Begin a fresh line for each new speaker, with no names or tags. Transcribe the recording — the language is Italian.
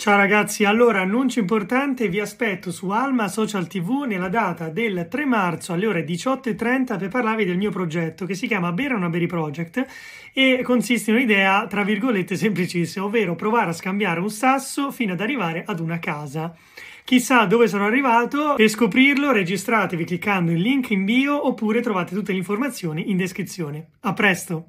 Ciao ragazzi, allora annuncio importante, vi aspetto su Alma Social TV nella data del 3 marzo alle ore 18.30 per parlarvi del mio progetto che si chiama Bere una Berry Project e consiste in un'idea tra virgolette semplicissima, ovvero provare a scambiare un sasso fino ad arrivare ad una casa. Chissà dove sono arrivato, per scoprirlo registratevi cliccando il link in bio oppure trovate tutte le informazioni in descrizione. A presto!